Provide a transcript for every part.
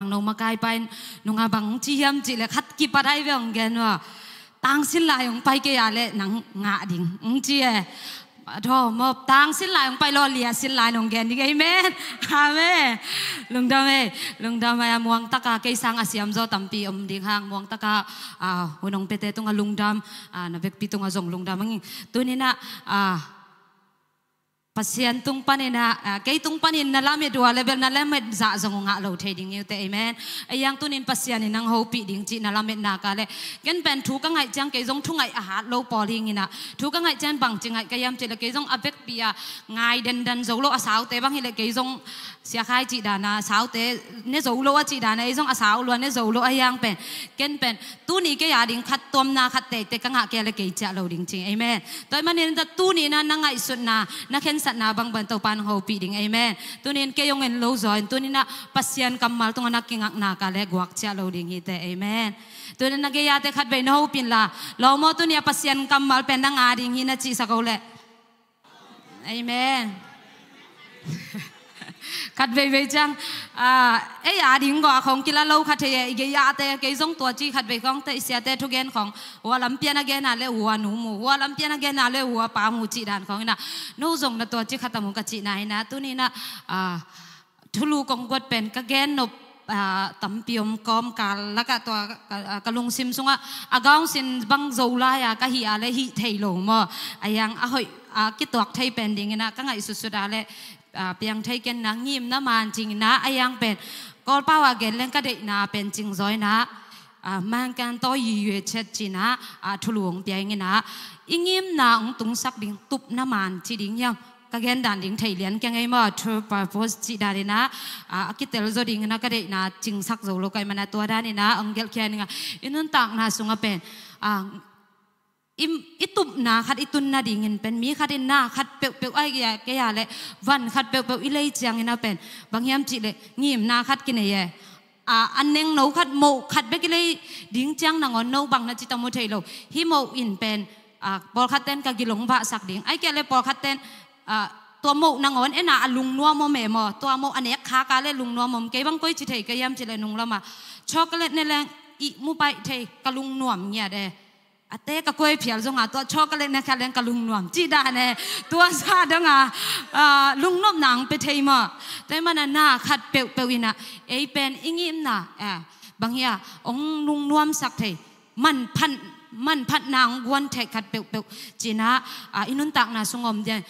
นรมากลไปนุงาบังชียมจีเลยคัดกีปะได้เวงแกนว่าตังสินลายองไปเกียเลยนังงาดิงอุ้งจีเอทอมบตังสินลายองไปรอเลียสินลายนงแกนีกไงเมนฮาเมลุงดาเมลุงดาเมมวงตะกาเกยสังอาเซียมโจตัมปีอมดิ่งหางมวงตะกาอ่าหุนงเปเตตุงาลุงดามอ่านาบเวกปีตุงาจงลุงดามังตัวนี้นะอ่า pasian tung panin ha uh, ke tung panin na lamit dua level na lamit za zong nga lo the ding te amen ayang tunin pasian nang ho pi ding chi na lamit na ka le ken pen thu ka ngai chang ke zong thu ngai a hat lo po ling ina thu ka ngai chan bang chi ngai ka yam che le ke zong abek pia ngai den dan zo lo asaw te bang hi le ke zong เสียค่ายจีดานาสาวเตเนี่ยจะัวจีดานาไอ้ส่งอาสาวล้วนเนี่ยจะัวไอ้ยังเป็นเกินเป็นตู้นี้ก็อยากดิ้งขัดตัวมนาขัดเตะแต่กังหักแกเลยเกยจะเราดิ้งจริงเอเมนตอนมันเนี่ยแต่ตู้นี้นะนังไงสุดนานักเห็นสัตนาบางบันตัวปานหขาปีดิ้งเอเมนตู้นี้ก็ยังเงินโลโซนตู้นี้นะปัสยันกำมัลตุงนักเก่งหักนากาเลกวักจะเราดิ้งฮีต่ไอเมนตัวนั้นก็อยากแต่ขัดไปน้องปินละเราโมตัวนี้ปัสยันกำมัลเป็นนังอาดิ้งฮีนาจีสกเอาละไอ้ม่คัดเวเวจังอ่าเอ้ยอาดิงก็ของกิลาโลคัดเฮียเกียเตะเกียงตัวจีคัดเวกองเตะเสียเตะทุกเกนของวัวลำเปียนเกนอะไรวัวหนูหมูวัวลำเปียนเกนอะไรวัวปลาหูจีดานของน่ะนู้จงนะตัวจีคัดตะมุกจีนายนะตัวนี้นะอ่าทุลูกงกวดเป็นกเกนนบตําเปียมกอมกาลกะตัวกะลุงซิมซุงอะอกองสินบังโจลายากะฮิอาเลฮิเทโลมออายังอะหอยอากิตวกไทเป็นดิงนะกะไงสุสุดาเลเปียงเทกันนังยิมนำมันจริงนะไอยังเป็นก็ป้าวเก์เลนก็เด็กนาเป็นจริง้อยนะมันกันต่อยืดเช็ดจีนะทุลวงเปียงนะอิงยิมนาองตุงสักดิ้งตุบน้ำมันจีดิ้งยงก็เณฑนด่านดิ้งไทยเลียนแกงไอ้มาทไปโพสจีดานีนะอคิดเตลโซดิ้งนะก็ได้นะจริงสักโซโลกไยมันตัวด้านนี้นะองเกลเคียนนงอิน่นต่างนะสุงเป็นอิมอิตุบนาขัดอิตุนนาดิเงินเป็นมีขัดินนาขัดเปียวเปียวไอ้แก่แก่เลยวันขัดเปียวเปียวอิเลยจียงเงินเป็นบางยามจีเลยงีมนาขัดกินไอ้แย่อันเน่งโนขัดโมขัดเบกิเลยดิ้งจังนางอนโนบังนาจิตามุเทโลฮิโมอินเป็นปอลขัดเต้นกากิหลงบะสักดิ้งไอ้แก่เลยปอลขัดเต้นตัวโมนางอนเอ็นาลุงนัวโมเมมอตัวโมอันเ้กขากาเลยลุงนัวมมเกยบังก้อยจิเทยกยามจิเลยนุ่งละมาช็อกโกแลตเนแรงอิมุไปเทยกะลุงนัวมเีอยเด้อาเต้ก็กล้วยเพียวจงอาตัวชอก็เลยนะคะเล่งกับลุงนวมจีดาเนตัวซาดังอาลุงนวหนังไปเทีมอแต่มันน่าขัดเปลวเปลวินะเอเป็นอิงิมนะเออบางอย่าองลุงนวมสักเทมันพันมันพัดนางวนเทขัดเปลวเปลจีนะอินุนตักนะสงอมเดียน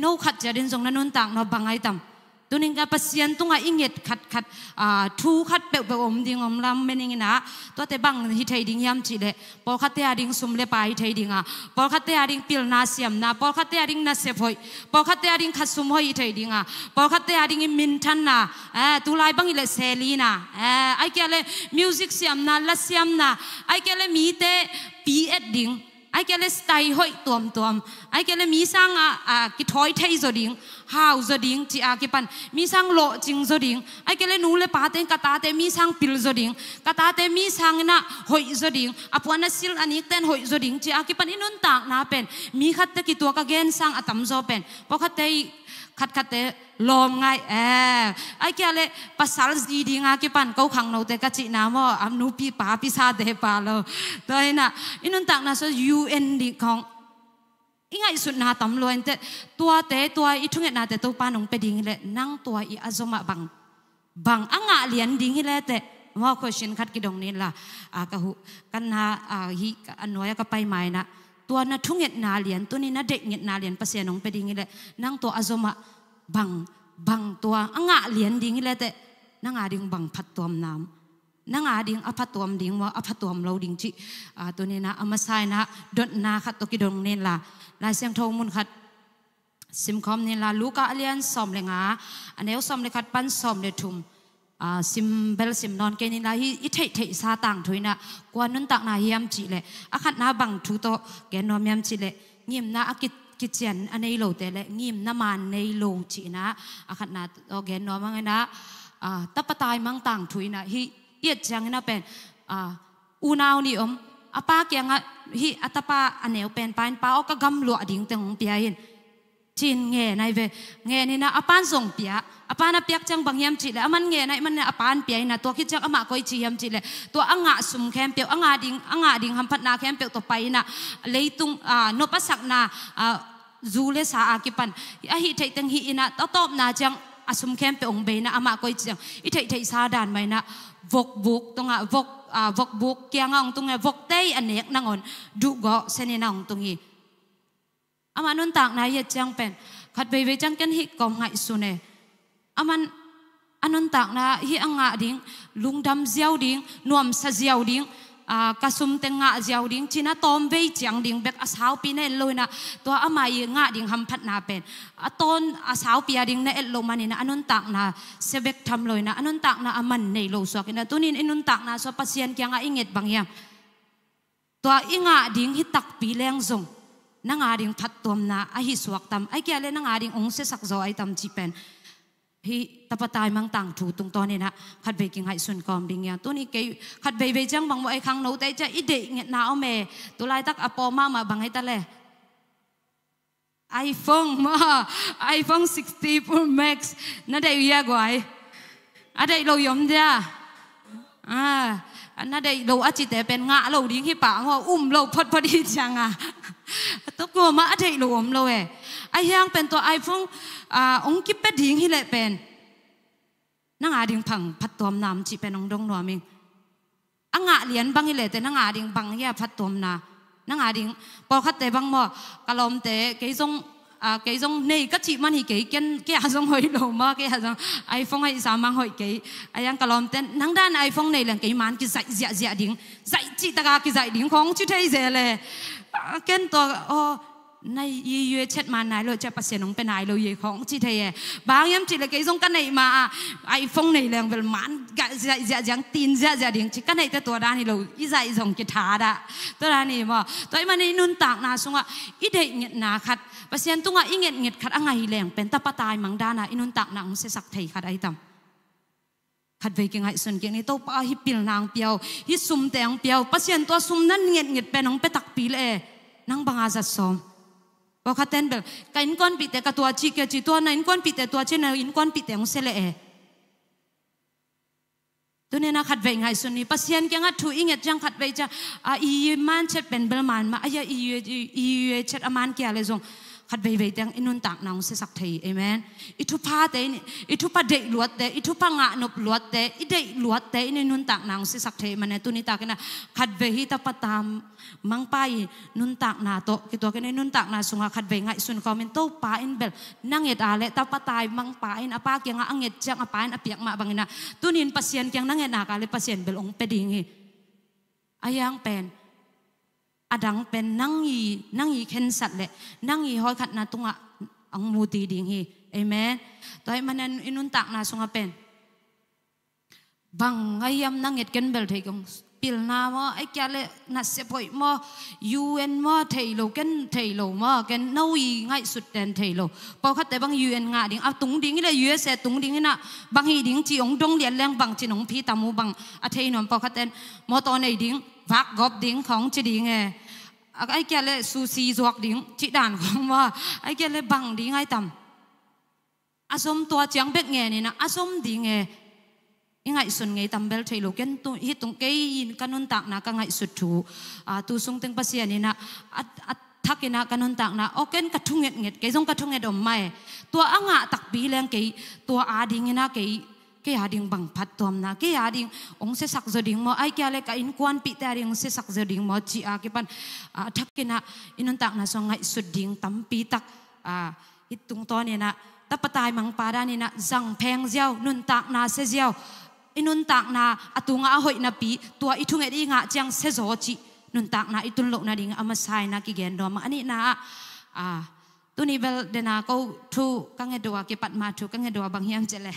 โนขัดจะดินสงนันนุนตักนะบางไอต่ำตัวนึงก็เปเซียนตุงอ่ะอิงเห็ดขัดขัดอ่าทูขัดเปลวเปลวอมดิ่งอมลำเมนิงนะตัวแต่บังฮิตไทยดิ่งยำจีเดปอขัดเตอดิ่งสุมเลปายไทยดิ่งอ่ะปอขัดเตอดิ่งปิลนาเสียมนะปอขัดเตอดิ่งนาเสพหอยปอขัดเตอดิ่งขัดสุมหอยไทยดิ่งอ่ะปอขัดเตอดิ่งมินทันนะเออตุลายบังอิเลเซลีนะเออไอ้แกเลยมิวสิกเสียมนะละเสียมนะไอ้แกเลยมีเตปีเอ็ดดิ่งไอ้แกเลยสไตล์หอยตัวมตัวมไอ้แกเลยมีสร้างอ่ะอ่ะกิทอยไทยจดิ่งฮาวจดิงจีอากิปันมีสังโลจิงจดิงไอ้เกลนูเลปาเตงกตาเตมีสังปิลจดิงกตาเตมีสังนะหอยจดิงอพวนสิลอันนี้เตนหอยจดิงจีอากิปันอินุนตากนาเป็นมีขัดตะกิตัวกะเกนสังอตมโซเป็นเพราะขัดเตขัดขัดเตลมไงเออไอ้เกลเลปัสสาวะจีดิงอากิปันเขาขังโนเตกะจีนามาอันนูปีปาปิซาเดปาโลตัวน่ะอินุนตากนะสโซยูเอ็นดิของอิงไงสุดนาตำรวจเตตัวเตตัวอีทุงเงินาเตตัวปานงเปดิงเลนั่งตัวอีอาจมะบังบังอ่งะเลียนดิงเลเตมอคุชินคัดกิดงนี้ละอากะหุกันหาอาฮิอันน้อยก็ไปไม่นะตัวนาทุงเงินาเลียนตัวนี้นัดเด็กเงินาเลียนภาษาหนงเปดิงเลนั่งตัวอาจมะบังบังตัวอ่งะเลียนดิงเลเตนั่งอาดิงบังพัดตัวน้ำนังอาดิงอภตวมดิงว่าอภตวมเราดิงจิตัวนี้นะอามาไซนะดนนาคัดตกิดงเนลาะลายเสียงทงมุนคัดซิมคอมเนล่ลูกาเลียนสอมเลงาอันเยวสอมเลคัดปันสอมเลทุมซิมเบลซิมนอนเกนินลาฮิอิเทเทซาต่างถุยนะกวนนุนตักนาเฮียมจิเลยอาัดนาบังทุโตแกนอมยมจิเลยงิมนะอักิกิจยจนอันี้โลแต่ละงิมน้ำมันในโลจีนะอาขัดนาโอแกนอมังไงนะตะปตายมังต่างถุยนะฮิเอียดจังนะเป็นอ่าูนาวนี่อมอาปากยังฮิอัตปาอันเนวเป็นปานปาอก็กำลัวดิ่งตึงเปียินจีนเงนายเวเงยนี่นะอาปานส่งเปียอาปานอาเปียจังบางยมจีเลยอามันเงนายมันอาปานเปียนะตัวคิดจังอามาคอยจียมจีเลยตัวอ่างะสุมแคมเปียวอ่างะดิ่งอ่างะดิ่งคำพัดนาแคมเปียวตัวไปนะเลยตุงอ่านปัสสักนาอ่าจูเลสาอากิปันอาฮิใจตึงฮิอินะต่อตบนาจัง asum kem pe ong be na ama koi chang i thei thei sa dan mai na vok buk tonga vok vok buk kya nga ong tunga e, vok tei anek nangon du go sene na ong tungi ama nun tak na ye chang pen khat be be chang ken hi kom ngai su ne aman anun tak na hi anga ding lungdam ziaw ding nuam sa ziaw ding kasum te nga ziaw ding china tom ve chiang ding bek asau pi ne loina to amai nga ding ham phat na pen aton asau pi ding na el lo mani na anun tak na sebek tham loina anun tak na aman nei lo so kina tunin inun tak na so pasien kya nga inget bang ya to inga ding hi tak pi leng zong na nga ding phat tom na a hi suak tam ai kya le na nga ding ong se sak zo ai tam chi pen hi tapatai mang tang thu tung to ne na khat be king hai sun kom ding ya to ni ke khat be be chang bang mo ai khang no tai cha ide nge na o me to lai tak apo ma ma bang hai ta le iPhone ma iPhone 60 Pro Max na dai ya gwai a dai lo yom dia à anh na đây lâu chỉ để bên ngã lâu đi khi bà ngó um lâu phật phật đi chẳng à tôi ngồi mà ở đây lâu um lâu ấy ai hang bên tôi iPhone อองกิเป็ดหิงฮิเลเป็นนางอาดิงพังพัดตัวมนามจีเป็นองดงนัวมิงอ่างอาเลียนบังฮิเลแต่นางอาดิงบังแย่พัดตัวมนานางอาดิงพอคัดแต่บังมอกะลอมแต่เกยซงอาเกยซงนีก็จีมันฮิเกยเกนเกยอาซงหอยลมมาเกยอาซงไอฟงไอสามังหอยเกยไอยังกะลอมแต่นางด้านไอฟงในหลังเกยมันกิใส่เสียเสียดิงใส่จีตะกากิใส่ดิงของชุดไทยเจเลยเกนตัวอ๋อ nay y yue chết mà nai lo cha bác sĩ nông bên ai lo y không chỉ thế à, bang em chỉ là cái giống cái này mà ai phong này là về mãn cái dạy dạy giang tin dạy dạy điện chỉ cái này cái tuổi đa này lo y dạy giống cái thà đã tôi là này mà tôi mà này nôn tạng na xong ạ ít đấy nghiệt na khát bác sĩ tung ạ ít nghiệt nghiệt khát ăn ngày lẻng bên ta bắt tai mang đa na ít nôn tạng na cũng sẽ sặc thầy khát ấy tầm khát về cái ngày xuân cái này tôi pa hi pil nang piao hi sum tang piao bác sĩ tôi sum năn nghiệt nghiệt bên ông bên tắc pil e nang bang azat xong ก็คัดเต้นแบบกนินก้อนปิดแต่กับตัวจีเกจีตัวนั้นอินก้อนปิดแต่ตัวเช่นนั้นอินก้อนปิดแต่งเสลเอตัวนี้นะขัดเวงไงส่วนนี้ปัสยันแกงัดถูอิงเงจังขัดเวจะอีมันเช็ดเป็นเบลมันมาอายาอีอีเช็ดอามันเกียเลยทงขัดใบเบแดงอินุนตักนางเสสักเทยเอเมนอิทุพาเตนอิทุปาเดลวดเตอิทุปางะนบลวดเตอิเดลวดเตอินุนตักนางเสสักเทยมันเนี่ยตุนิตากันนะขัดใบฮิตาปตามมังไปนุนตักนาโตกิตัวกันนุนตักนาสุงขัดใบงะสุนคอมเมนต์โตปาอินเบลนังเอ็ดอาเลตาปตายมังปาอินอปากยังอังเอ็ดจังอปาอินอเปียกมาบังินะตุนินปัสเซียนยังนังเอ็ดนากาเลปัสเซียนเบลองเปดิงเฮีอายังเป็นอดังเป็นนั่งยีนั่งยีเข็นสัตว์เลยนั่งยีหอยขัดนาตุงะอังมูตีดิ่งฮีเอเมนตัวไอ้มันนั้นอินุนตักนาสงเป็นบังไงยำนั่งเห็ดก็นเบลเทกงปิลนาวไอ้แกเล่นัสเซปอยมอยูเอ็นมอเทโลเกนเทโลมอกนนู้ยง่ายสุดแดนเทโลพอขัดแต่บังยูเอ็นงาดิ่งเอาตุงดิ่งนี่เลยยูเอสตุงดิ่งนี่นะบังฮีดิ่งจีองดงเลียนแรงบังจีนงพีตามูบังอาเทนมพอขัดแต่มอตอนไอ้ดิ่งวักกอบดิ่งของจีดิ่งเอ ai ờ, kia lệ sushi hoặc đỉnh chị đàn không mà ai kia lệ bằng đỉnh ai tầm à som tua chẳng biết nghe nè à som đi nghe in ngại sun nghe tầm bel thấy lúc kiến tu hít tung cái in canun tặng na cái ngại sụt chú à tu sung tiếng bác nè na à, at à thắc cái na canun tặng na ok cái thung nghe nghe cái giống cái thung nghe đồng mai tua anh ngạ tặc bì lên cái tua á đi nghe na cái ke ading bang phat tom na ke ading ong se sak zoding mo ai kya le ka in kwan à, pi ta ring se sak zoding mo chi a ke pan a thak ke na inun tak na songai suding tam pi tak a hitung to ne na ta patai mang para ne na zang à, pheng jiao nun tak na se jiao inun tak na atunga hoi na pi tua ithung e ringa chang se zo chi nun tak na itun lo na ding ama à, sai na ki gen do ma ani na a tu ni vel de na ko thu ka nge do ke pat ma thu ka nge do bang hiam chele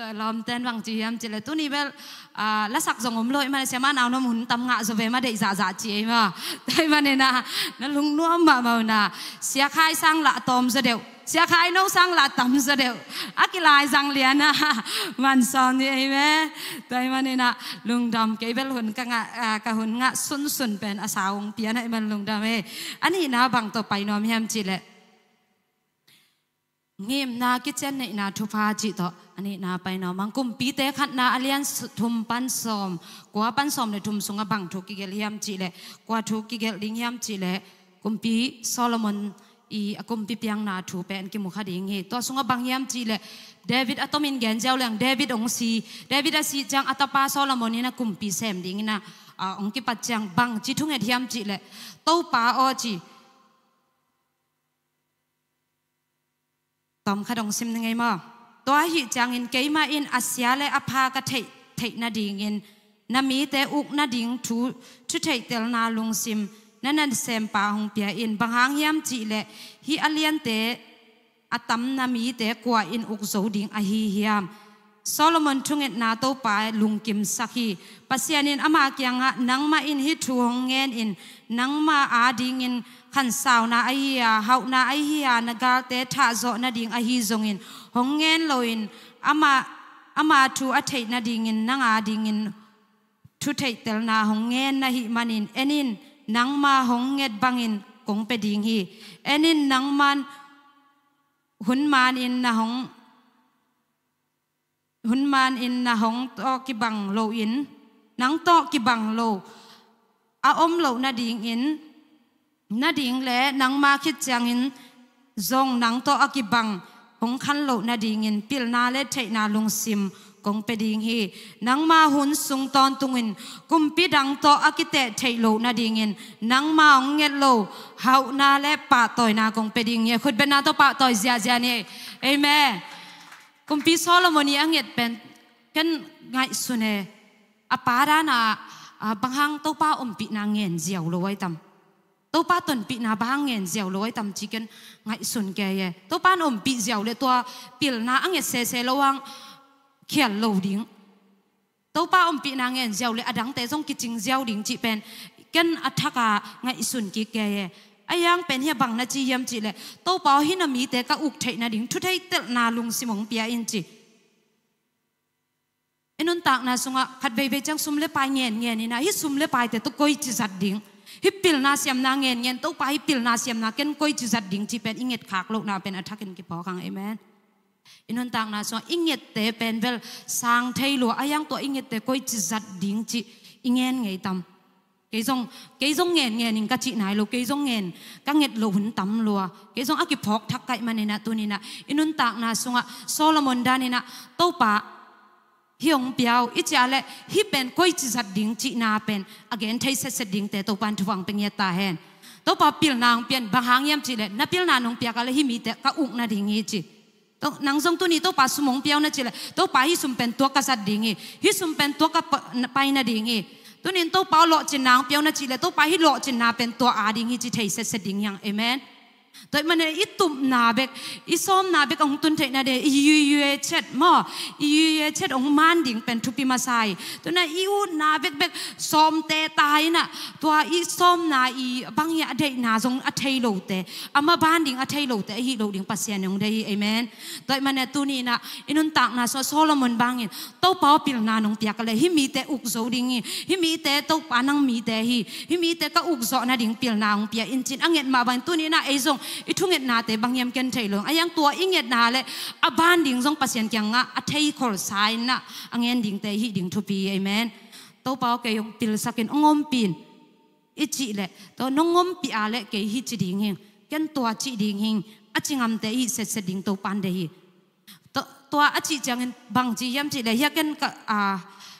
จะลอมเต้นวังจีมจีเลตุนี่เวลลกสักสงมลอยมาเสียมานเอาน้ำหุ่นตำงะสเวมาเดจ่าจ่าจีมาได้มาเนี่ยนะนั่นลุงนัวมาเมานะเสียคายสร้างละตอมจสเดียวเสียคายน้องสร้างละตอมเสเดียวอากิลายสังเลียนะมันสอนยี่ไอแม่ได้มาเนี่ยนะลุงดำเก็บเวลหุ่นกะงะกะหุ่นงะสุนสุนเป็นอาสาวงเปียนให้มันลุงดำเออันนี้นะบังต่อไปน้อมแฮมจีเลเงียบนากิจเนนาทุพาจิตออันนี้นาไปนามังกุมปีเตขัดนาอเลียนทุมปันสอมกว่าปันสอมในยทุมสุงบังทุกิเกลยมจิเลกว่าทุกิเกลิงยมจิเลกุมปีโซโลมอนอีกุมปีเพียงนาทุเป็นกิมุขดิงเฮตัวสุงบังยมจิเลเดวิดอะตมินเกนเจ้าเลียงเดวิดองซีเดวิดอาซีจังอัตปาโซโลมอนนี่นะกุมปีเซมดิงนะองค์กิปัจจังบังจิทุงเอทียมจิเลเต้ปาออจีตอมขดงซิมนังไงมอตัวหิจางอินเกมาอินอาเซียและอพากะเทเทนาดิงินนามีแต่อุกนาดิงทูชุเทเตลนาลุงซิมนั่นนันเซมปาหงเปียอินบางหางยามจีเละฮิอลเลียนเตอตัมนามีแต่กวาอินอุกโซดิงอหิฮิยามโซโลมอนทุงเอ็นนาโตปลุงกิมสักฮีปัสยานินอามาเกียงะนังมาอินฮิทูหงเงินอินนังมาอาดิงอิน khăn sao na ai hi hậu na ai hi na gal te tha zo na ding a hi zong in hong ngen lo in ama ama tu a thei na ding in nanga ding in tu thei tel na hong ngen na hi manin enin nang ma hong nget bangin kong pe ding hi enin nang man hun man in na hong hun man in na hong to ki bang lo in nang to ki bang lo a om lo na ding in na ding le nang ma khit chang in zong nang to akibang kong khan lo na ding in pil na le thei na lung sim kong pe ding hi nang ma hun sung ton tungin kum pi dang to akite thei lo na ding in nang ma ong nget lo hau na le pa toy na kong pe ding ye khut ben na to pa toy zia zia ni amen kum pi solomon ni anget pen ken ngai sune apara na banghang to pa um pi na ngen ziaw lo wai tam tàu pa tuần bị na bang nghen dẻo lối tầm chỉ cần ngại sùn kề ye tàu pa nôm bị dẻo lệ tua pil na anh xe xe loang khiển lâu đỉnh tàu pa ông bị na nghen dẻo lệ adang tế trong kitchen dẻo đỉnh chỉ pen ken athaka ngại sùn kì kề ye ayang pen he bang na chi yam chỉ lệ tàu pa hi na mi te ka uk thấy na ding thu thấy tel na lung simong pia in chi enun tak na sunga khat bei bei chang sum le pai nghen nghen ina hi sum le pai te to koi chi zat ding ฮิปปิลนาเซียมนาเงินเงินตัวไปฮิปปิลนาเซียมนาเกนก้อยจิจัดดิ่งจีเป็นอิงเงตขากโลกนาเป็นอัฐกินกิพอกังเอเมนอินนต่างนาส่วนอิงเงตเตเป็นเวลสางไทยหลัวอายังตัวอิงเงตเตก้อยจิจัดดิ่งจีอิงเงินไงตั้ม cái dòng cái dòng nghèn nghèn những các chị này lo cái dòng nghèn các nghẹt lo hun tắm lo cái dòng ác cái phok thắc cái mà nè tu nè inun tak na sunga Solomon dan nè tàu pa hiong biao i cha le hi pen koi chi zat ding chi na pen again thai se se ding te to pan thuang peng ye ta hen to pa pil nang pen bang hang yam chi le na pil na nong pia ka le hi mi te ka uk na ding hi chi to nang song tu ni to pa sumong piao na chi le to pa hi sum pen to ka zat ding hi hi sum pen to ka pai na ding hi to nin to pa lo chi nang piao na chi le to pa hi lo chi na pen to a ding hi chi thai se se ding yang amen ต่มันเยอตุ่มนาเบกอีซอมนาเบกองตุนเทนาเดียูยูเอเช็ดมออยูเอเช็ดองมันดิ่งเป็นทุพิมาไซตัวนั้นอีอุนาเบกเบกซอมเตตายน่ะตัวอีซอมนาอีบางอย่างเดนาจงอัฐยโลเตอามาบานดิ่งอัฐยโลเตอีโลดิ่งปัสเซียนงได้เอเมนตัวมันเ่ยตุนีน่ะอินุนตัานะโซโลมอนบางอินางเต้าวปิลนานงเตียกัเลยฮิมีเตอุกโซดิ่งฮิมีเตเต้วปานังมีเตฮิฮิมีเตก็อุกโซนาดิ่งปิลนางเปียอินจินอังเงินมาบันตุนีน่ะไอจง ithunget na te bangyam ken thailo ayang tua inget na le aban ding jong pasien kyanga athei khol sai na angen ding te hi ding thupi amen to pau ke yong pil sakin ngom pin ichi le to nongom pi ale ke hi chi ding hing ken tua chi ding hing achingam te hi set set ding to pan de hi to tua chi changin bang chi yam chi le ya ken ka a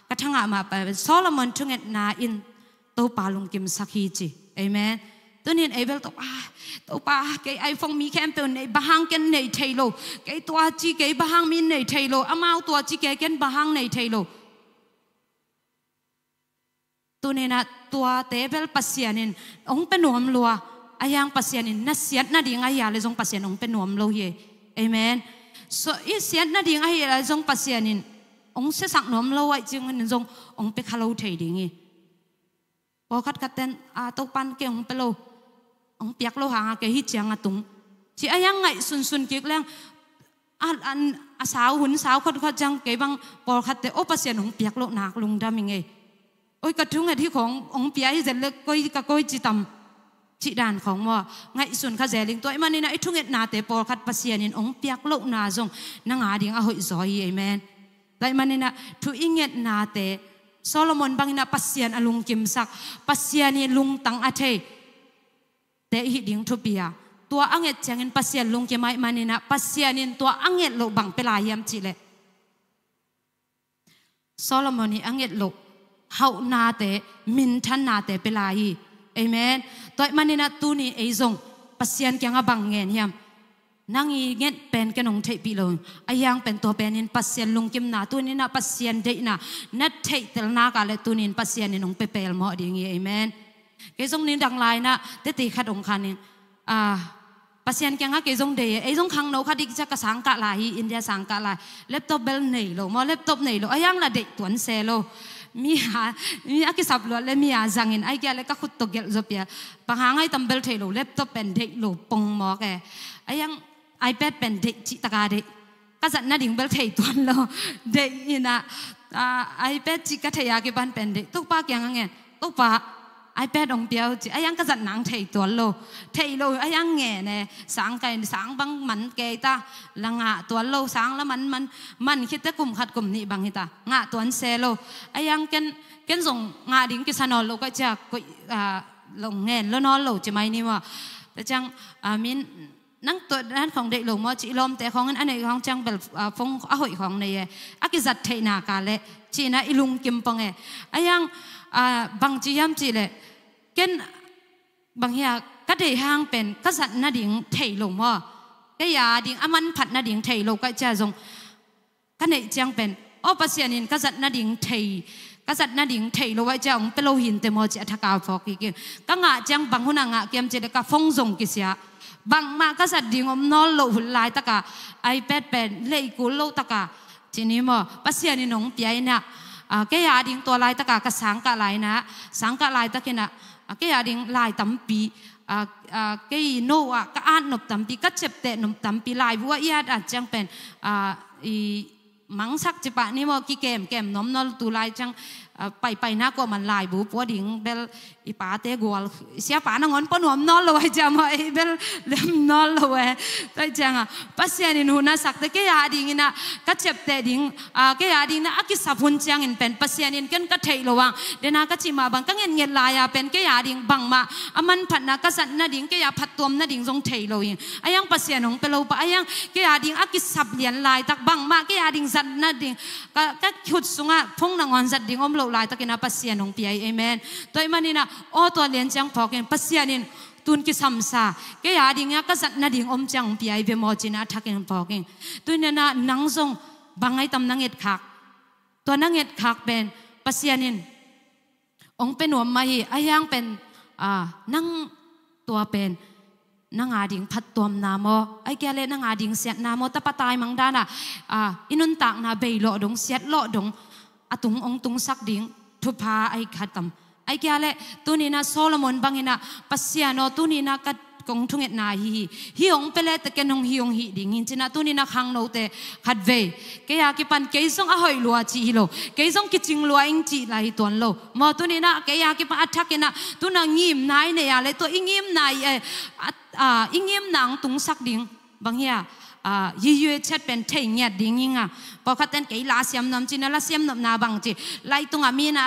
ka thanga ma pa solomon thunget na in to palung kim sakhi chi amen tôi nên ai bel tộc à tộc cái ai mi kem pel này ba hàng cái này thay lo cái tua chi cái ba hàng mi này thay lo amao tua chi cái cái ba hàng này thay lo tôi nên à tua tế bel pasianin ông pe nuam lua ayang pasianin na siat na ding ayah le zong pasian ông pe nuam lo ye amen so i siat na ding ayah le zong pasianin ông sẽ sẵn nuam lo ai chung nên zong ông pe khalo thay ding ye พอคัดคัดเต้นอาตกปันเก่งไปโลองเปียกโลหะแกฮิจังตุงชีอายังไงสุนสุนกิกแรงอันอันสาวหุ่นสาวคนขจังเก็บังปอลขัดเต่โอปเสียนองเปียกโลหนักลุงดามิงเอโอ้ยกระทุ่งไอที่ขององเปียให้เจร็จเลยก้อยกะก้อยจิตำจิดานของว่าไงสุนข้าเจลิงตัวไอ้มันนี่นะไอ้ทุ่งเอ็ดนาเต่ปอลขัดปเสียนินองเปียกโลหนาทรงนางอาดิ่งอาหอยซอยเอเมนแต่มันนี่นะทุ่งเอ็ดนาเต่โซโลมอนบังนะปเสียนอลุงกิมสักปเสียนินลุงตังอาเท te hi ding thu pia tua anget changin pasian lung ke mai manina pasianin tua anget lo bang pela yam chile Solomon ni anget lo hau na te min than na te pela hi amen toy manina tu ni eizong pasian kyang abang ngen yam nangi ngen pen ke nong thei pi lo ayang pen to pen in pasian lung kim na tu ni na pasian de na na thei tel na ka le tu ni pasian ni nong pe pel mo ding amen cái giống nín đằng lại na thế thì khát ông khan nín à anh kia ngã cái giống đề ấy giống khăn nấu khát đi chắc cả sáng cả lại India sáng cả lại laptop bell này lo mà laptop này lo ấy là để tuấn xe lo mi ha mi cái sập lo le mi a zangin ai kia lấy các khut to gel ya, zopia pangangai tam bell thay lo laptop pen để lo pong mò cái ấy yang iPad pen để chỉ ta cả đấy các bạn na đừng bell thay tuấn lo để ina iPad chỉ cả thấy thay à, cái bàn pen để tốc ba kia ngang nghe tốc ba ไอแปดองเดียวจีไอยังก็จัดนังเทยตัวโลเทยโลไอยังแง่เนี่ยสังไก่สังบังมันเกยตาละงะตัวโลสังละมันมันมันคิดแต่กลุ่มขัดกลุ่มนี้บางฮิตางะตัวนเซโลไอยังเกนเกนส่งงะดิ้งกิสนอนโลก็จะก็ลงเงินแล้วนอนโลจะไม่นี่ว่าแต่จังอามิน nang to nan khong de lo mo chi lom te khong an nei khong chang bel ah, phong a hoi khong nei e. a ki zat thei na ka le chi na ilung kim pang e ayang ah, bang chi yam chi le ken bang hia ka de hang pen ka zat na ding thei lo mo cái ya ding aman phat na ding thei lo ka cha jong ka nei chang pen o pasian in ka zat na ding thei ka zat na ding thei lo wa cha ong pe lo hin te mo chi athaka phok ki ki ka nga chang bang huna nga kem che ka phong jong ki sia บางมาก็สัดด่งอมนอนโลหุ่นลายตะกะไอแปดเป็นเลกลโลตะกะทีนี้มอปัสเซียนี่หนงเปียนะแกยาดิงตัวลายตะกะกระสังกะลายนะสังกะลายตะกินะแกยาดิงลายตำปีแกยโนอ่ะก็อ่านนบตํมปีก็เจ็บเตะนบตํมปีลายบัวยาดอาจจังเป็นอีมังสักจิปะนี่มอกีเกมเกมน้อมนอลตวลายจังไปไปนะก็มันลายบุปวดิงเบลอีป้าเตกวลเสียป้านงอนปนวมนอลเลยจำไอ้เบลเล่มนอลเลยไปจังอ่ะปัสยานินหุนาสักแต่แกยาดิงนะกัจเจ็บแต่ดิงอ่าแกยาดิงนะอักิสับหุนจังอินเป็นปัสยานินกันก็เทลวางเดน่ากัจิมาบังก็เงินเงินลายาเป็นแกยาดิงบังมาอามันผัดนะก็สันนะดิงแกยาผัดตัวมนะดิงทรงเทลวิงอายังปัสยานของเปโาปะอายังแกยาดิงอักิสับเหรียญลายตักบังมาแกยาดิงสันนะดิงก็ขุดสุงะพงนงอนสัดดิงอมโล lo lai takin a pasian hong pi ai amen toy manina o to lian chang phokin pasianin tun ki samsa ke ya dinga ka sat na ding om chang pi ai be mo china thakin phokin tuina na nang zong bangai tam nang et khak to nang et khak ben pasianin ong pe nuam ma hi ayang pen a nang tua pen นางาดิงพัดตัวมนามอไอแกเลนางาดิงเสียนามอตะปะตายมังดาน่ะอ่าอินุนตักนาเบยโลดงเสียดโลดง atung ong tung sak ding thu pa ai khatam ai kya le tunina solomon bangina pasiano tunina kat kong thunget na hi hi hi ong pele te ken ong hi ong hi ding in china tunina khang no te khat ve ke ya ki pan ke song a hoi lua chi hi lo ke song ki ching lua ing chi la hi ton lo mo tunina ke ya ki pa athak na tuna ngim nai ne ya le to ingim nai e, a ingim nang tung sak ding bang ya ยี่ยืเช็ดเป็นเทียงยดดิงิงอ่ะพอขัดเต้นกลาเสียมน้ำจีนลาเสียมน้ำนาบังจีไล่ตรงอ่ะมีน่ะ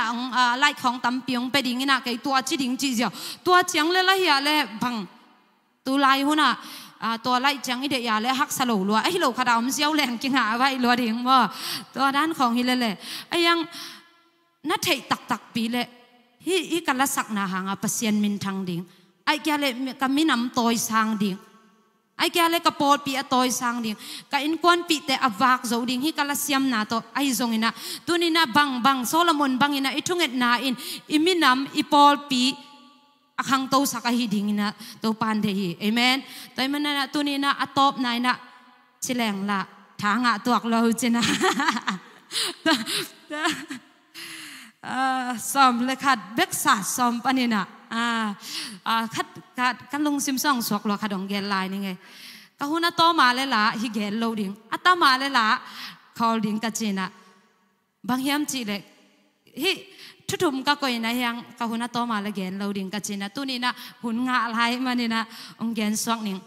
ไล่ของตำเปียงไปดิ้งน่ะกตัวจีดิงจีเจียวตัวเจียงเล่ละเฮียเล่บังตัวไล่หัวน่ะตัวไล่จียงอีเดียเล่ฮักสโลลัวไอ้โลขดามเสียวแรงกิงหาไว้ลัวดิงว่าตัวด้านของฮิเลเล่ไอ้ยังนัดเทตักตักปีเลยฮิฮิกันละสักนาหางอ่ะเปเซียนมินทางดิงไอ้แกเลยก็มีน้ำตัวสางดิง ai kia le kapol pi atoy sang ding ka in pi te avak zo ding hi kala siam na to ai zong ina tunina bang bang solomon bang ina itunget na in iminam ipol pi akang to sa kahiding ina to pande hi amen toy man na tunina atop na ina sileng la thanga tuak lo china ah som lekhat beksa som panina อาอาคัดกันลงซิมซองสวกหลอกขดองแกนลายนี่ไงกะหุนะโตมาเลยละฮิแกนโหลดิงอัตมาเลยละคอลดิงกัจินะบางเฮมจีเลฮิทุทุมกะคอยนะยังกะหุนะโตมาเลยแกนโหลดิงกัจินะตุนี่นะหุ่นงาลายมันนี่นะองแกนสวกนิง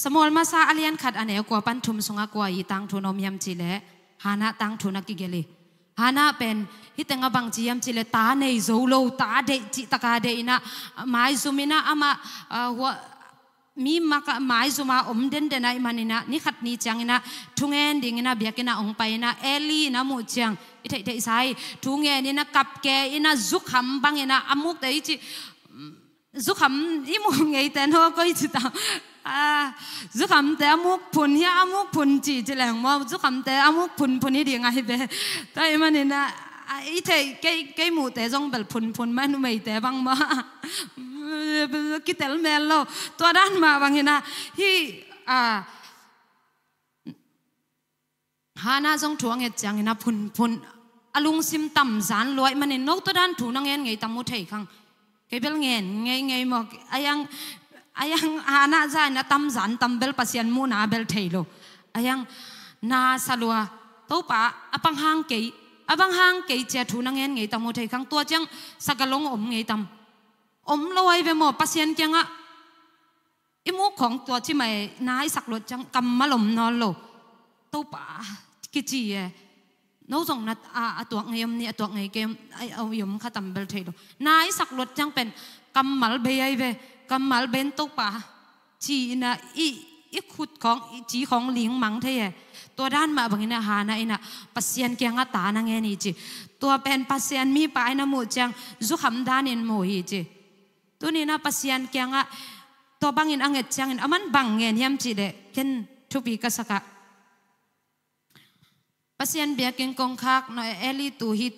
สมอลมาซาอาเลียนขัดอันเอกว่าปันทุมสงะกว่าอีตังทุนอมเยมจีเลฮานะตังทุนักกิเกลี hana pen hitenga bang chiam chile ta nei zo lo ta de chi taka de ina mai zumina ama mi maka mai zuma om den den ai manina ni khat ni chang ina thungen ding ina biakina ong pai na eli na mu chang i thei thei sai thunge ni na kap ke ina zuk ham bang ina amuk te chi mm, zuk ham i mu ngei ten ho koi chi ta à giúp cầm té amuk phun hi amuk phun chỉ chỉ là mà giúp cầm té amuk phun phun hi đi ngay về tại mà nên là ý thế cái cái mũ thế trong bel phun phun mà nó mày thế băng mà cái té mèn lo tôi đan mà bằng hiện là hi à hana trong chuồng hết chẳng hiện là phun phun alung sim tam zan loi mà nên nốt tôi đan thủ năng nghe ngay tam mu thấy khăng cái bel nghe ngay ngay mà ai ăn อยังอาณาจันะตมจันตมเบลพัศยันมูนาเบลเทโลอยังนาสลัวตัวปะอับังฮังเกยอับังฮังเกยเจ้าทูนังเงยนไงตำโมเทขังตัวจังสกลงอมไงตมอมลอยเวหมดพัศยันจังอะอิมุกของตัวที่ไม่นายสักลดจังกำมะลมนอนโลตัวปะกิจีเอนู้ส่งนัดอาตัวเงยมนี่ตัวเงยเกมไอเอายมขัดตั้มเบลเทโลนายสักลดจังเป็นกำมัลเบย์เวกำมัลเบนตุปะจีนะอีอีขุดของจีของหลิงมังเทยตัวด้านมาบางนะหานะอินะปัสยันเกียงตานังเงนี่จีตัวเป็นปัสยันมีปายนะมูจังจุขำดานินโมูฮีจีตัวนี้นะปัสยันเกียงตัวบางอินอังเอจังอินอามันบังเงียนยำจีเดเข็นทุบีกษักะ pasien biakin kong no eli tu hi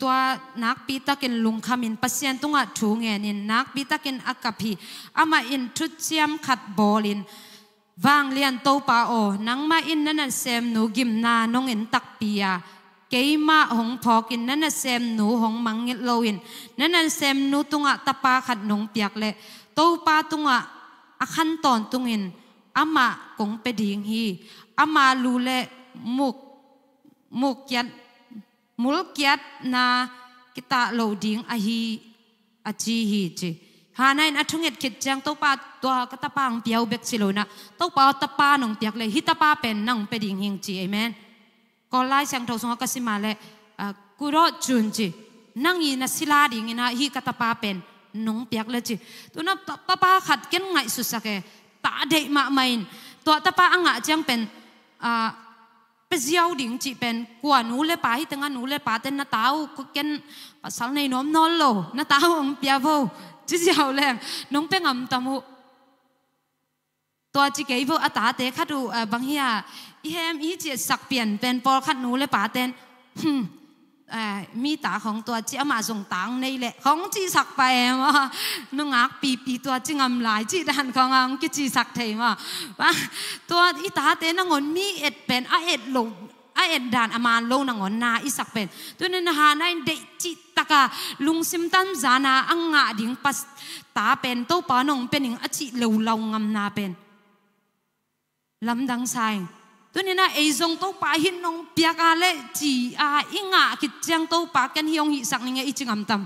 nak pita kin lung khamin pasien tunga thu nin nak pita kin akapi ama in thut siam khat bolin wang lian to pa o nang ma in nana sem nu gim na nong in tak pia keima hong phokin nana sem nu hong mangit loin nana sem nu tunga tapa khat nong piak le to pa tunga akhan ton tungin ama kong peding hi ama lule muk mục mục mulkyat na kita lo ding a hi a chi hi chi nay na thunget kit chang to pa to ka ta pang piau bek chilo na to pa ta pa nong piak le hi ta pa pen nang pe ding hing chi amen ko lai sang tho song ka si ma le ku à, ro chun chi nang yi na sila ding na hi ka ta pa pen nong piak le chi tu na pa pa khat ken ngai su sa ke ta de ma main to ta pa anga chang pen a à, ปเจ้ยวดิ่งจีเป็นกว่านูเลปาฮิตังนูเลปาเต้นนาตาวก็เกนภาษาในน้อมนอลโลนาตาวองเปียโวจีเจียวแรงน้องเป็งอำตามุตัวจีเกยโวอาตาเตขัดูบางเฮียอีเฮมอีเจีสักเปลี่ยนเป็นปอขัดหนูเลปาเต้นมีตาของตัวเจ้ามาส่งตังในแหละของจีสักไปว่านุ่งอักปีปีตัวจึงอําลายจีดันของอังกิจีสักเทว่าว่าตัวอีตาเตนงอนมีเอ็ดเป็นอเอ็ดลงอเอ็ดดานอมานลงนงอนนาอีสักเป็นตัวนั้นหาในเดจิตกะลุงซิมตันจานาอังงะดิ่งปัสตาเป็นโตปานงเป็นหนึ่งอจิเลวเลางํานาเป็นลำดังไซ tuần na ai zong tàu pa hin nong piak a le chi à, a inga kit chang tàu pa ken hiong hi sang nghe iching am tam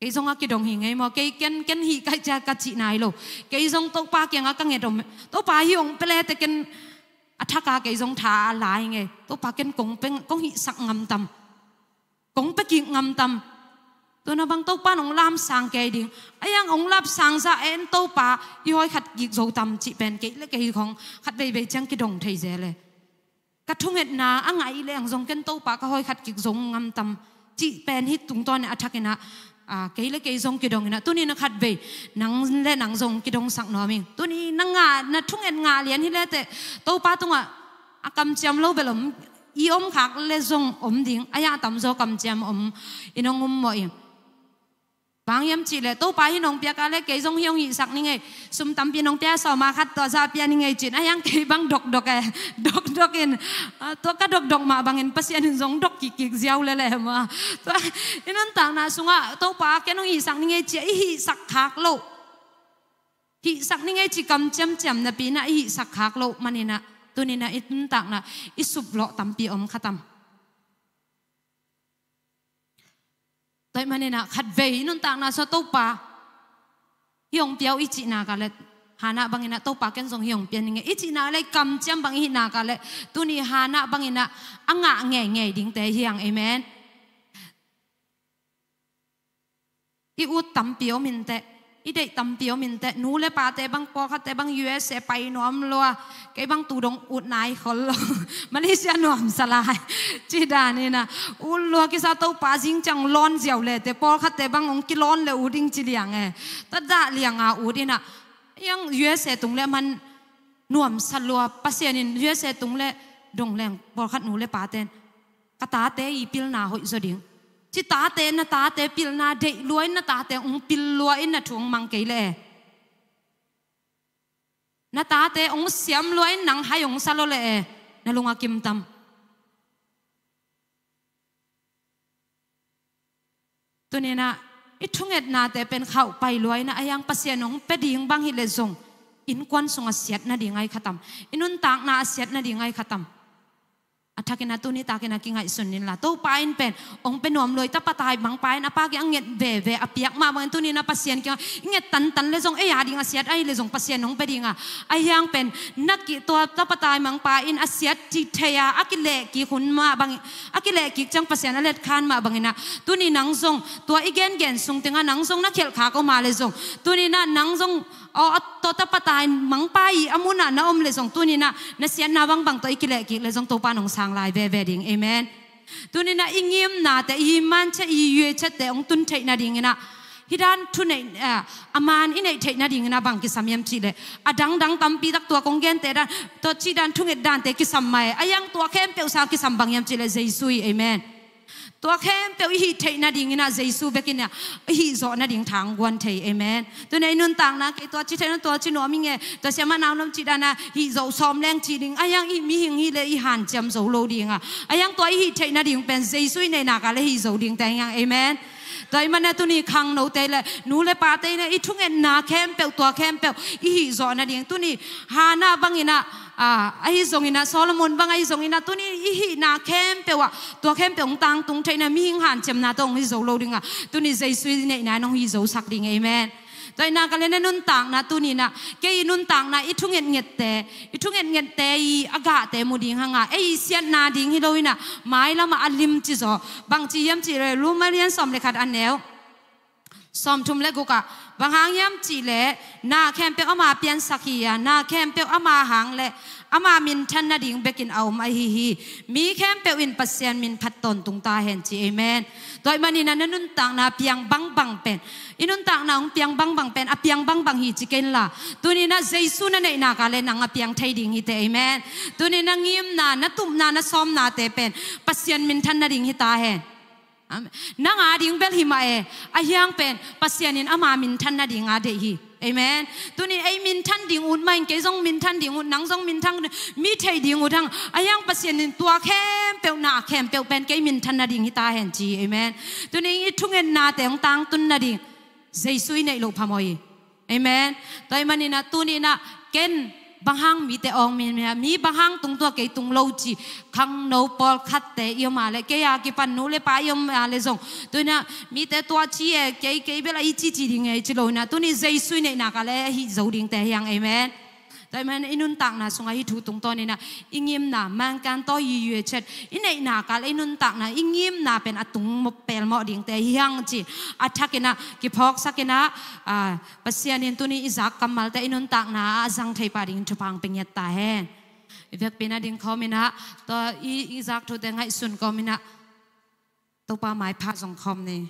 cái dòng cái đồng hình ấy mà cái ken cái hi cái cha cái chị này luôn cái dòng tàu pa kia ngang cái đồng tàu pa hi ông bê tê cái à thắc à cái dòng thả lại nghe tàu pa ken cũng bên cũng hi sắc ngầm tâm cũng bên kia ngầm tâm ตัวนับางตัวป้าองลามสังเกดิงไอ้ยังองลามสังซะเอ็นตัวป้ายี่ห้อยขัดยิกโจตำจีเป็นเกลเกยของขัดใบใบจังกิดงเทเจเลยกัดทุ่งเอ็ดนาอ่างไอเลี้ยงทรงกันตัวป้าก็ห้อยขัดยิกทรงงามตำจีเป็นฮิตตุงตอนเนี่ยอัฐกินะอ่าเกลเกยทรงกิดงนะตัวนี้นะขัดใบนังเล่นังทรงกิดงสังนอมิงตัวนี้นังงานะทุ่งเอ็ดงาเลี้ยนที่เล่แต่ตัวป้าตรงอ่ะอากำจำเล่าไปหลมอีอมขากเล่ทรงอมดิ่งไอ้ยังตำโจกำจำอมอีน้องอมหมดเอง bang yam chi le to pa hi nong pia ka le ke jong hiong hi sak ni nge sum tam pi nong pia so ma khat to za pia ni nge chin ayang ke bang dok dok e dok dok in to ka dok dok ma bang in pasian in jong dok ki ki jiao le le ma to in ta na sunga to pa ke nong hi sak ni nge chi hi sak khak lo hi sak ni nge chi kam cham cham na pi na hi sak khak lo manina tunina itun tak na isup lo tam pi om khatam Tại mà nè khát về nun tang na so topa. Hiong piao ichi na ka let. Hana bang ina topa ken song hiong pian nge ichi na le kam cham bang hi na ka le. Tu ni hana bang ina anga nghe nghe ding te hiang amen. I u tam piao min te ít đấy tầm tiêu mình tệ nú lệ bà tệ bang po khát tệ bay nuam loa cái bang tù đông ụt nai khó lo Malaysia nuam salai chỉ đà nên là u loa cái sao tàu bà dính chẳng lon dẻo lệ tệ po khát tệ ông kia lon lệ u đinh chỉ liang ấy tất cả liang à u đi nà yang US sẽ tung lệ man nuam salua pasienin US sẽ tung đông lệ po khát nú lệ bà tên cả tá tệ ý pil na ที่ตาเตนตาเตปิลนาเดลวยนตาเตองปิลลวยนทวงมังเกลเลนตาเตองเสียมลวยนังหายองซาโลเลนลุงอากิมตัมตัวนี้นะอิทุงเอ็ดนาเตเป็นข้าวไปลวยนะไอยังปเสยนองเปดิงบางฮิเลซงอินควันสงเสียดนาดีไงขตัมอินุนตางนาเสียดนาดีไงขตัมอาทัตกินตัวนี้ตากินกิงไอสุนินละตัวปายนเป็นองเป็นหนุ่มลวยตาปตายบังปายนะป้ากี่เงียดเวเวอเปียกมาบางตัวนี้นะปัสเซียนกี่เงียดตันตันเลยทรงเอยาดิงอาเซียดไอเลยทรงปัสเซียนน้องไปดิงอ่ะไอยังเป็นนักกีตัวตาปตายบังปายอนาเซียดจิตเทียอักิเลกีคุนมาบางอักิเลกีจังปัสเซียนอะไรขานมาบางนะตัวนี้นังทรงตัวอีเกนเกนส่งถึงอ่ะนังทรงนักเขลขาก็มาเลยทรงตัวนี้นะนังทรงอ้อตัวตาปตายมังปายอ่ะมุน่ะน้าอมเลยทรงตัวนินะนักเซียนนาวังบังตัวอีกิเลกีเลยทงตัวปานองสา sang lai ve ve ding amen tunin na ingim na te hi man che i yue che te ong tun thei na ding na hidan thu à, aman in nei thei na ding na bang ki samyam chi le adang dang tam pi dak tua công gen te đan, to chi đan thu nge đan te ki sam mai ayang tua khem pe usa ki sam bang yam chi le jesu amen ตัวเข้มเปียวฮีเทนาดิ่งนะเจสูเบกินเนี่ยฮีโซนาดิ่งทางวันเทเอเมนตัวในนุนต่างนะไอตัวชิเทนตัวชิโนมิเงตัวเสียมานาวน้ำจิดานะหีโซซอมแรงจีดิ่งไอยังอีมีหิงหีเลยอีหันจำโซโลดิ่งอ่ะไอยังตัวหีเทนาดิ่งเป็นเจสุในนากาเลหฮีโซดิ่งแต่ยังเอเมนตัวมันเนี่ยตัวนี้คังเนเแตเละนูเลยปาเตนยอีทุ่งเอ็นนาเข้มเปียวตัวเข้มเปียวอีหิโซนาดิ่งตัวนี้ฮานาบังอินะไอ้ทรงอินะโซโลมอนบางไอ้ทรงอินะตัวนี้อีนาเข้มเปว่าตัวเข้มเปองตังตรงใจนะมีหิงหันเจมนาตองฮิโซโลดิงะตัวนี้ใจสุดเนี่ยนยน้องฮิโซสักดิงเอเมนตัวนากันเลยนนุนต่างนะตัวนี้นะเกยนุนต่างนะอิทุงเงียเงียเตอิทุงเงียเงียเตอีอากาเตมุดิงหางะเอเสียนนาดิงฮิโรวินะไม้ละมาอัลลิมจิโซบางจียมจีเลรู้มาเรียนสอมเลยขาดอันเนวสมทุมเลกุกะบางหางยำจีเละนาแคมเปอามาเปียนสักียานาแคมเปอามาหางเละอามามินทันนาดิงเบกินเอาไม่ฮีฮีมีแคมเปอินปัสเซียนมินพัดตนตุงตาเห็นจีเอเมนโดยมันนี่นั่นนุ่นต่างนาเปียงบังบังเป็น อินุนต่างนาองเปียงบังบังเป็นอเปียงบังบังฮีจิเกนละตัวนี้นะเจสุนันเอนากาเลนังอเปียงไทยดิงฮีเตเอเมนตัวนี้นะงิยมนานะตุมนานะซอมนาเตเป็นปัสเซียนมินทันนาดิงฮีตาเห็นนังอาดิ่งเบลหิมาเออายังเป็นปัสยานินอามามินทันนาดิ่งอาเดฮีเอเมนตัวนี้ไอมินทันดิ่งอุดไม่เกยงมินทันดิ่งอุดนังซงมินทังมีเทดิ่งอุดทังอายังปัสยานินตัวเข้มเปียวหนาเข้มเปียวเป็นเกยมินทันนาดิ่งฮิตาเห็นจีเอเมนตัวนี้อีทุ่งเงินนาแต่งตังตุนนาดิ่งเจสุยในโลกพมอยเอเมนตัวมันนี่นะตัวนี้นะเกณฑ์บางครั้งมีแต่องมีไหมมีบางครั้งตรงตัวเกยตรงโลจีขังโนปอลคัดแต่ยมาเลยเกยกิปันนูเลยปายมาเลยส่งตัวนี้มีแต่ตัวชี้เกยเกยเวลาอีจีจีดิไงจิโลนะตัวนี้ใจสุ่ยเนี่ยนักเลยฮิจูดิงแต่ยังเอเมนแต่แม้อินุนต่างนะสงไอถูตรงตอนนี้นะอิงิมนะมังการต่อยีเยเช็ดอินไอนนะการอินุนต่างนะอิงิมนะเป็นอตุงมเปลมอดิ่งแต่ยังจีอัตกินะกิพอกสักินะอ่าปัสยานินตุนี้อิจักกำมัลแต่อินุนต่างนะอาจังไทยปาดิ่งทุพังเป็นยัตตาแห่เวกเป็นอดิ่งเขามินะต่ออิอิจักทุเดงให้สุนก็มินะตัวป้าหมายพาสองคอมนี่